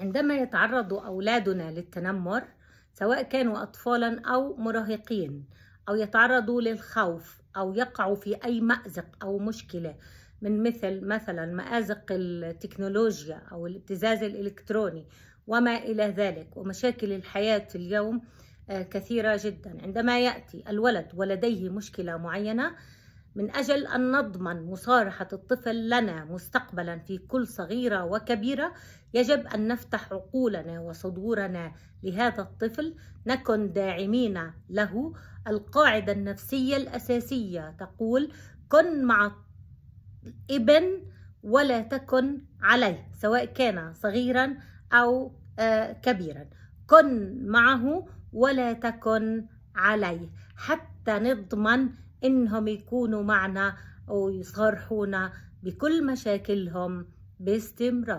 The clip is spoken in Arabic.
عندما يتعرض أولادنا للتنمر سواء كانوا أطفالا أو مراهقين أو يتعرضوا للخوف أو يقعوا في أي مأزق أو مشكلة من مثل مثلا مآزق التكنولوجيا أو الابتزاز الإلكتروني وما إلى ذلك ومشاكل الحياة اليوم آه، كثيرة جدا عندما يأتي الولد ولديه مشكلة معينة من أجل أن نضمن مصارحة الطفل لنا مستقبلا في كل صغيرة وكبيرة يجب أن نفتح عقولنا وصدورنا لهذا الطفل نكن داعمين له القاعدة النفسية الأساسية تقول كن مع الابن ولا تكن عليه سواء كان صغيرا أو آه، كبيرا كن معه ولا تكن عليه حتى نضمن إنهم يكونوا معنا ويصارحونا بكل مشاكلهم باستمرار